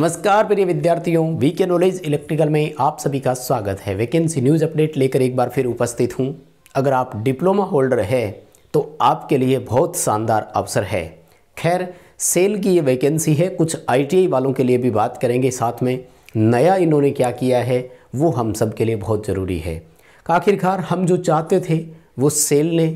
नमस्कार प्रिय विद्यार्थियों वी के नॉलेज इलेक्ट्रिकल में आप सभी का स्वागत है वैकेंसी न्यूज़ अपडेट लेकर एक बार फिर उपस्थित हूं अगर आप डिप्लोमा होल्डर है तो आपके लिए बहुत शानदार अवसर है खैर सेल की ये वैकेंसी है कुछ आईटीआई वालों के लिए भी बात करेंगे साथ में नया इन्होंने क्या किया है वो हम सब के लिए बहुत ज़रूरी है आखिरकार हम जो चाहते थे वो सेल ने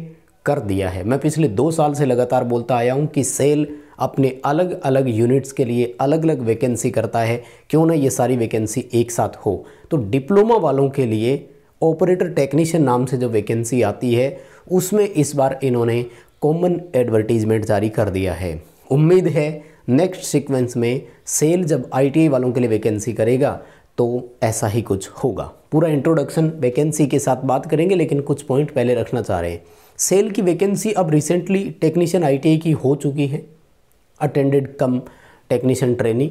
कर दिया है मैं पिछले दो साल से लगातार बोलता आया हूँ कि सेल अपने अलग अलग यूनिट्स के लिए अलग अलग वैकेंसी करता है क्यों ना ये सारी वैकेंसी एक साथ हो तो डिप्लोमा वालों के लिए ऑपरेटर टेक्नीशियन नाम से जो वैकेंसी आती है उसमें इस बार इन्होंने कॉमन एडवर्टीजमेंट जारी कर दिया है उम्मीद है नेक्स्ट सीक्वेंस में सेल जब आईटीआई वालों के लिए वैकेंसी करेगा तो ऐसा ही कुछ होगा पूरा इंट्रोडक्शन वैकेंसी के साथ बात करेंगे लेकिन कुछ पॉइंट पहले रखना चाह रहे हैं सेल की वैकेंसी अब रिसेंटली टेक्नीशियन आईटीआई की हो चुकी है अटेंडेड कम टेक्नीशियन ट्रेनी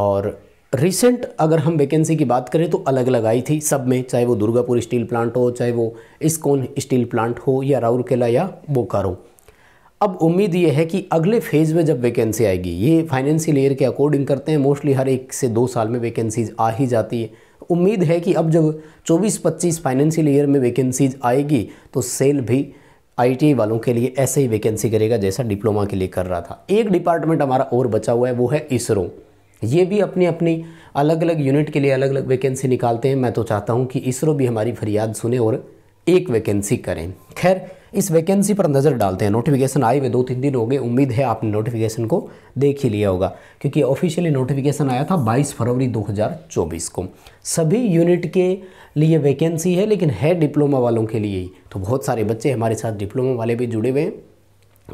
और रिसेंट अगर हम वैकेंसी की बात करें तो अलग अलग आई थी सब में चाहे वो दुर्गापुर स्टील प्लांट हो चाहे वो इस्कोन स्टील प्लांट हो या राउरकेला या बोकारो अब उम्मीद ये है कि अगले फेज़ में जब वैकेंसी आएगी ये फाइनेंशियल ईयर के अकॉर्डिंग करते हैं मोस्टली हर एक से दो साल में वैकेंसीज आ ही जाती है उम्मीद है कि अब जब 24-25 फाइनेंशियल ईयर में वैकेंसीज आएगी तो सेल भी आई वालों के लिए ऐसे ही वैकेंसी करेगा जैसा डिप्लोमा के लिए कर रहा था एक डिपार्टमेंट हमारा और बचा हुआ है वो है इसरो ये भी अपनी अपनी अलग अलग यूनिट के लिए अलग अलग वैकेंसी निकालते हैं मैं तो चाहता हूँ कि इसरो भी हमारी फरियाद सुने और एक वैकेंसी करें खैर इस वैकेंसी पर नज़र डालते हैं नोटिफिकेशन आए हुए दो तीन दिन हो गए उम्मीद है आपने नोटिफिकेशन को देख ही लिया होगा क्योंकि ऑफिशियली नोटिफिकेशन आया था 22 फरवरी 2024 को सभी यूनिट के लिए वैकेंसी है लेकिन है डिप्लोमा वालों के लिए ही तो बहुत सारे बच्चे हमारे साथ डिप्लोमा वाले भी जुड़े हुए हैं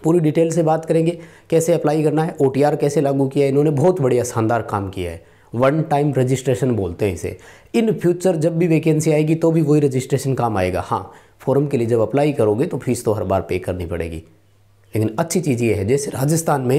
पूरी डिटेल से बात करेंगे कैसे अप्लाई करना है ओ कैसे लागू किया है इन्होंने बहुत बढ़िया शानदार काम किया है वन टाइम रजिस्ट्रेशन बोलते हैं इसे इन फ्यूचर जब भी वैकेंसी आएगी तो भी वही रजिस्ट्रेशन काम आएगा हाँ फॉर्म के लिए जब अप्लाई करोगे तो फीस तो हर बार पे करनी पड़ेगी लेकिन अच्छी चीज़ ये है जैसे राजस्थान में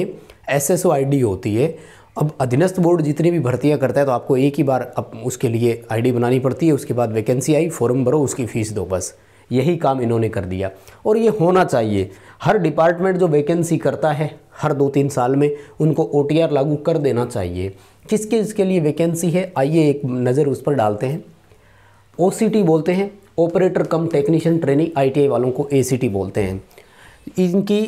एस एस होती है अब अधीनस्थ बोर्ड जितनी भी भर्तियाँ करता है तो आपको एक ही बार अब उसके लिए आईडी बनानी पड़ती है उसके बाद वैकेंसी आई फॉर्म भरो उसकी फ़ीस दो बस यही काम इन्होंने कर दिया और ये होना चाहिए हर डिपार्टमेंट जो वैकेंसी करता है हर दो तीन साल में उनको ओ लागू कर देना चाहिए किसके इसके लिए वैकेंसी है आइए एक नज़र उस पर डालते हैं ओ बोलते हैं operator cum technician training ITI वालों को ए बोलते हैं इनकी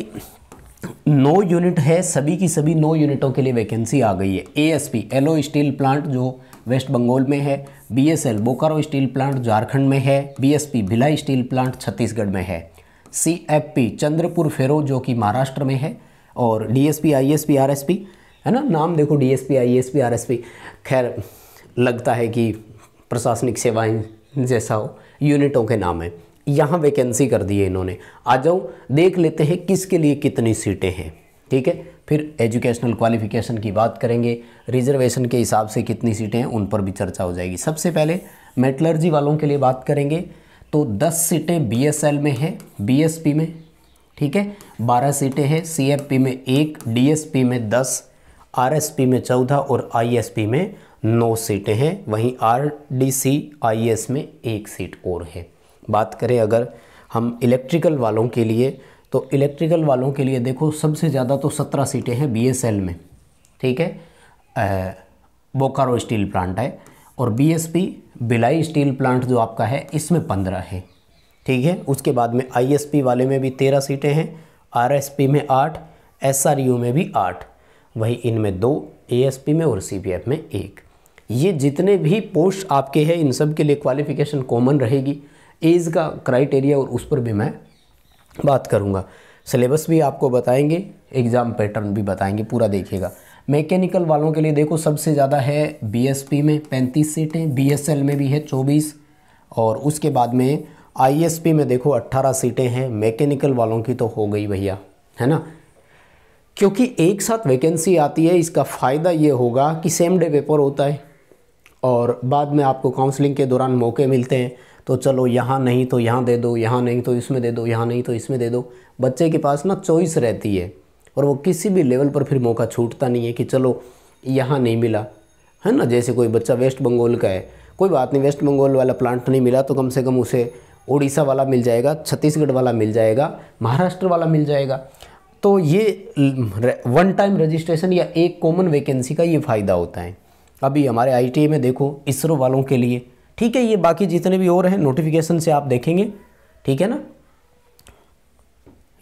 नौ यूनिट है सभी की सभी नौ यूनिटों के लिए वैकेंसी आ गई है एएसपी एलो स्टील प्लांट जो वेस्ट बंगाल में है BSL Bokaro steel plant Jharkhand में है BSP Bhilai steel plant Chhattisgarh में है सीएफपी चंद्रपुर फेरो जो कि महाराष्ट्र में है और डी आर एस पी है ना नाम देखो डीएसपी आईएएसपी आरएसपी खैर लगता है कि प्रशासनिक सेवाएं जैसा हो यूनिटों के नाम है यहाँ वैकेंसी कर दी है इन्होंने आ जाओ देख लेते हैं किसके लिए कितनी सीटें हैं ठीक है फिर एजुकेशनल क्वालिफिकेशन की बात करेंगे रिजर्वेशन के हिसाब से कितनी सीटें हैं उन पर भी चर्चा हो जाएगी सबसे पहले मेटलर्जी वालों के लिए बात करेंगे तो 10 सीटें बीएसएल में है बीएसपी में ठीक है 12 सीटें हैं सीएफपी में एक डीएसपी में दस आरएसपी में चौदह और आईएसपी में नौ सीटें हैं वहीं आरडीसी आईएएस में एक सीट और है बात करें अगर हम इलेक्ट्रिकल वालों के लिए तो इलेक्ट्रिकल वालों के लिए देखो सबसे ज़्यादा तो सत्रह सीटें हैं बीएसएल में ठीक है बोकारो स्टील प्लांट है और बीएसपी बिलाई स्टील प्लांट जो आपका है इसमें पंद्रह है ठीक है उसके बाद में आईएसपी वाले में भी तेरह सीटें हैं आरएसपी में आठ एसआरयू में भी आठ वहीं इनमें दो एएसपी में और सीपीएफ में एक ये जितने भी पोस्ट आपके हैं इन सब के लिए क्वालिफ़िकेशन कॉमन रहेगी एज का क्राइटेरिया और उस पर भी मैं बात करूँगा सिलेबस भी आपको बताएंगे एग्ज़ाम पैटर्न भी बताएंगे पूरा देखिएगा मैकेनिकल वालों के लिए देखो सबसे ज़्यादा है बीएसपी में 35 सीटें बीएसएल में भी है 24 और उसके बाद में आईएसपी में देखो 18 सीटें हैं मैकेनिकल वालों की तो हो गई भैया है ना क्योंकि एक साथ वैकेंसी आती है इसका फ़ायदा ये होगा कि सेम डे पेपर होता है और बाद में आपको काउंसलिंग के दौरान मौके मिलते हैं तो चलो यहाँ नहीं तो यहाँ दे दो यहाँ नहीं तो इसमें दे दो यहाँ नहीं तो इसमें दे दो बच्चे के पास ना चॉइस रहती है और वो किसी भी लेवल पर फिर मौका छूटता नहीं है कि चलो यहाँ नहीं मिला है ना जैसे कोई बच्चा वेस्ट बंगाल का है कोई बात नहीं वेस्ट बंगाल वाला प्लांट नहीं मिला तो कम से कम उसे उड़ीसा वाला मिल जाएगा छत्तीसगढ़ वाला मिल जाएगा महाराष्ट्र वाला मिल जाएगा तो ये वन टाइम रजिस्ट्रेशन या एक कॉमन वैकेंसी का ये फ़ायदा होता है अभी हमारे आई में देखो इसरो वालों के लिए ठीक है ये बाकी जितने भी और हैं नोटिफिकेशन से आप देखेंगे ठीक है ना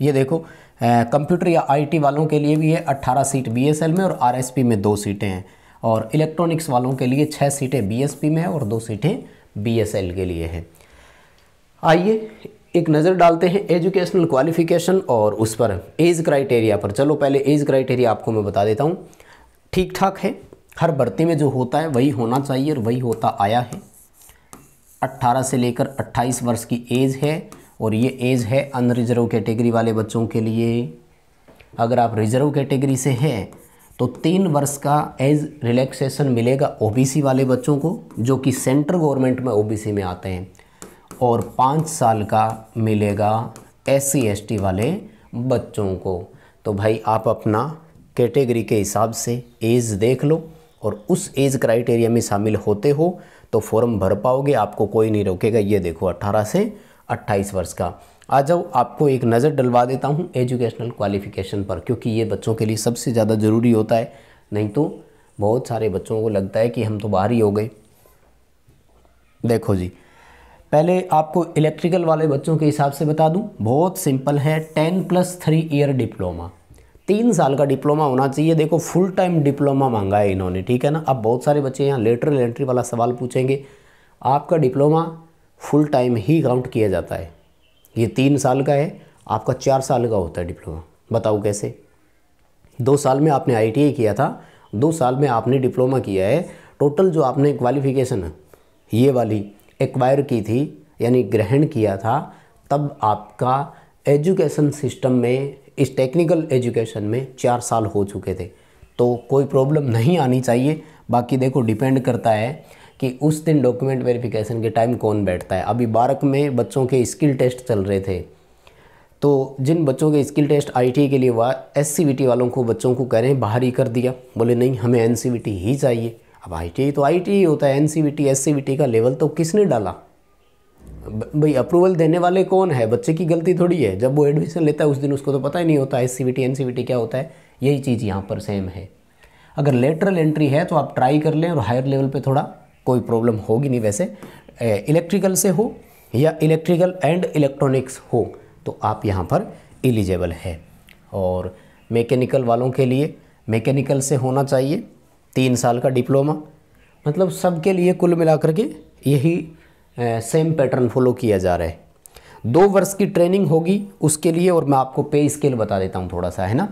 ये देखो कंप्यूटर या आईटी वालों के लिए भी है 18 सीट बीएसएल में और आरएसपी में दो सीटें हैं और इलेक्ट्रॉनिक्स वालों के लिए छः सीटें बीएसपी में है और दो सीटें बीएसएल के लिए है आइए एक नज़र डालते हैं एजुकेशनल क्वालिफ़िकेशन और उस पर एज क्राइटेरिया पर चलो पहले एज क्राइटेरिया आपको मैं बता देता हूँ ठीक ठाक है हर भर्ती में जो होता है वही होना चाहिए और वही होता आया है 18 से लेकर 28 वर्ष की एज है और ये एज है अनरिजर्व कैटेगरी वाले बच्चों के लिए अगर आप रिजर्व कैटेगरी से हैं तो तीन वर्ष का एज रिलैक्सेशन मिलेगा ओबीसी वाले बच्चों को जो कि सेंट्रल गवर्नमेंट में ओबीसी में आते हैं और पाँच साल का मिलेगा एस सी वाले बच्चों को तो भाई आप अपना कैटेगरी के हिसाब से एज देख लो और उस एज क्राइटेरिया में शामिल होते हो तो फॉर्म भर पाओगे आपको कोई नहीं रोकेगा ये देखो 18 से 28 वर्ष का आ जाओ आपको एक नज़र डलवा देता हूँ एजुकेशनल क्वालिफ़िकेशन पर क्योंकि ये बच्चों के लिए सबसे ज़्यादा ज़रूरी होता है नहीं तो बहुत सारे बच्चों को लगता है कि हम तो बाहर ही हो गए देखो जी पहले आपको इलेक्ट्रिकल वाले बच्चों के हिसाब से बता दूं बहुत सिंपल है ten plus three year diploma तीन साल का डिप्लोमा होना चाहिए देखो फुल टाइम डिप्लोमा मांगा है इन्होंने ठीक है ना अब बहुत सारे बच्चे यहाँ लेटर एंट्री वाला सवाल पूछेंगे आपका डिप्लोमा फुल टाइम ही काउंट किया जाता है ये तीन साल का है आपका चार साल का होता है डिप्लोमा बताओ कैसे दो साल में आपने आई किया था दो साल में आपने डिप्लोमा किया है टोटल जो आपने क्वालिफिकेशन है ये वाली एक्वायर की थी यानी ग्रहण किया था तब आपका एजुकेशन सिस्टम में इस टेक्निकल एजुकेशन में चार साल हो चुके थे तो कोई प्रॉब्लम नहीं आनी चाहिए बाकी देखो डिपेंड करता है कि उस दिन डॉक्यूमेंट वेरिफिकेशन के टाइम कौन बैठता है अभी बारक में बच्चों के स्किल टेस्ट चल रहे थे तो जिन बच्चों के स्किल टेस्ट आई के लिए हुआ एस वालों को बच्चों को कह रहे हैं बाहर ही कर दिया बोले नहीं हमें एन ही चाहिए अब आई तो आई होता है एन सी का लेवल तो किसने डाला भाई अप्रूवल देने वाले कौन है बच्चे की गलती थोड़ी है जब वो एडमिशन लेता है उस दिन उसको तो पता ही नहीं होता एस सी क्या होता है यही चीज़ यहाँ पर सेम है अगर लेटरल एंट्री है तो आप ट्राई कर लें और हायर लेवल पर थोड़ा कोई प्रॉब्लम होगी नहीं वैसे इलेक्ट्रिकल से हो या इलेक्ट्रिकल एंड इलेक्ट्रॉनिक्स हो तो आप यहाँ पर एलिजिबल है और मैकेनिकल वालों के लिए मैकेनिकल से होना चाहिए तीन साल का डिप्लोमा मतलब सबके लिए कुल मिलाकर के यही सेम पैटर्न फॉलो किया जा रहा है दो वर्ष की ट्रेनिंग होगी उसके लिए और मैं आपको पे स्केल बता देता हूँ थोड़ा सा है ना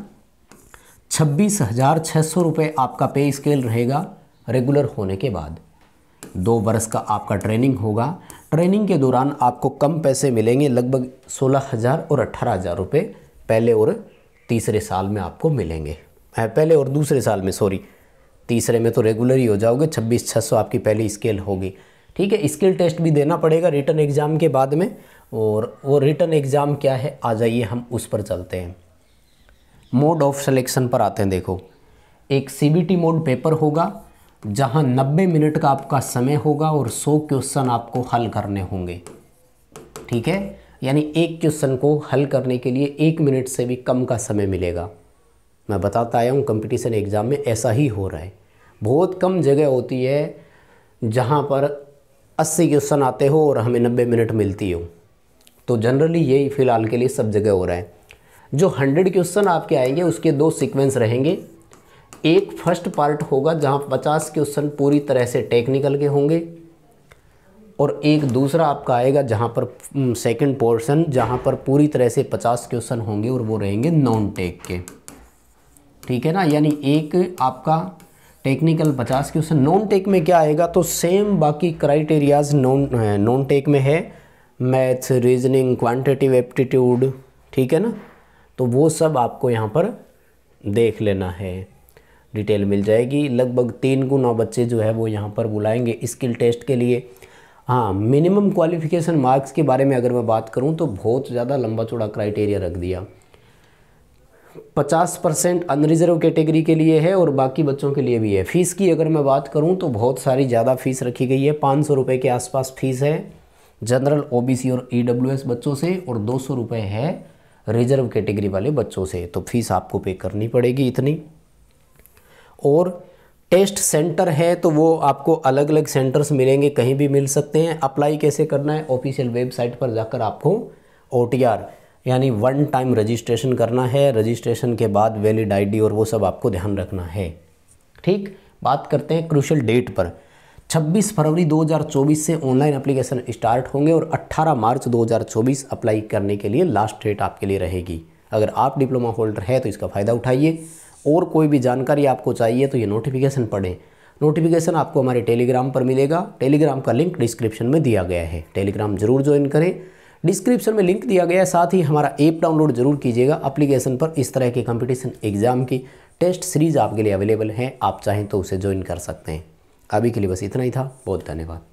छब्बीस हज़ार छः सौ रुपये आपका पे स्केल रहेगा रेगुलर होने के बाद दो वर्ष का आपका ट्रेनिंग होगा ट्रेनिंग के दौरान आपको कम पैसे मिलेंगे लगभग सोलह हज़ार और अट्ठारह हज़ार रुपये पहले और तीसरे साल में आपको मिलेंगे पहले और दूसरे साल में सॉरी तीसरे में तो रेगुलर ही हो जाओगे छब्बीस छः सौ आपकी पहली स्केल होगी ठीक है स्किल टेस्ट भी देना पड़ेगा रिटर्न एग्ज़ाम के बाद में और वो रिटर्न एग्ज़ाम क्या है आ जाइए हम उस पर चलते हैं मोड ऑफ सिलेक्शन पर आते हैं देखो एक सी मोड पेपर होगा जहां 90 मिनट का आपका समय होगा और 100 क्वेश्चन आपको हल करने होंगे ठीक है यानी एक क्वेश्चन को हल करने के लिए एक मिनट से भी कम का समय मिलेगा मैं बताता आया हूँ कंपटीशन एग्ज़ाम में ऐसा ही हो रहा है बहुत कम जगह होती है जहाँ पर 80 क्वेश्चन आते हो और हमें 90 मिनट मिलती हो तो जनरली यही फ़िलहाल के लिए सब जगह हो रहा है जो 100 क्वेश्चन आपके आएंगे उसके दो सीक्वेंस रहेंगे एक फर्स्ट पार्ट होगा जहाँ 50 क्वेश्चन पूरी तरह से टेक्निकल के होंगे और एक दूसरा आपका आएगा जहाँ पर सेकेंड पोर्सन जहाँ पर पूरी तरह से पचास क्वेश्चन होंगे और वो रहेंगे नॉन टेक के ठीक है ना यानी एक आपका टेक्निकल पचास क्वेश्चन नॉन टेक में क्या आएगा तो सेम बाकी क्राइटेरियाज नॉन नॉन टेक में है मैथ्स रीजनिंग क्वांटिटिव एप्टीट्यूड ठीक है ना तो वो सब आपको यहाँ पर देख लेना है डिटेल मिल जाएगी लगभग तीन गुना बच्चे जो है वो यहाँ पर बुलाएंगे स्किल टेस्ट के लिए हाँ मिनिमम क्वालिफिकेशन मार्क्स के बारे में अगर मैं बात करूँ तो बहुत ज़्यादा लंबा चौड़ा क्राइटेरिया रख दिया पचास परसेंट अनरिजर्व कैटेगरी के, के लिए है और बाकी बच्चों के लिए भी है फ़ीस की अगर मैं बात करूं तो बहुत सारी ज़्यादा फ़ीस रखी गई है पाँच सौ रुपये के आसपास फ़ीस है जनरल ओबीसी और ईडब्ल्यूएस e बच्चों से और दो सौ रुपये है रिजर्व कैटेगरी वाले बच्चों से तो फ़ीस आपको पे करनी पड़ेगी इतनी और टेस्ट सेंटर है तो वो आपको अलग अलग सेंटर्स मिलेंगे कहीं भी मिल सकते हैं अप्लाई कैसे करना है ऑफिशियल वेबसाइट पर जाकर आपको ओ टी आर यानी वन टाइम रजिस्ट्रेशन करना है रजिस्ट्रेशन के बाद वैलिड आईडी और वो सब आपको ध्यान रखना है ठीक बात करते हैं क्रूशल डेट पर 26 फरवरी 2024 से ऑनलाइन एप्लीकेशन स्टार्ट होंगे और 18 मार्च 2024 अप्लाई करने के लिए लास्ट डेट आपके लिए रहेगी अगर आप डिप्लोमा होल्डर है तो इसका फ़ायदा उठाइए और कोई भी जानकारी आपको चाहिए तो ये नोटिफिकेशन पढ़ें नोटिफिकेशन आपको हमारे टेलीग्राम पर मिलेगा टेलीग्राम का लिंक डिस्क्रिप्शन में दिया गया है टेलीग्राम ज़रूर ज्वाइन करें डिस्क्रिप्शन में लिंक दिया गया है साथ ही हमारा ऐप डाउनलोड जरूर कीजिएगा अप्लीकेशन पर इस तरह के कंपटीशन एग्जाम की टेस्ट सीरीज आपके लिए अवेलेबल है आप चाहें तो उसे ज्वाइन कर सकते हैं अभी के लिए बस इतना ही था बहुत धन्यवाद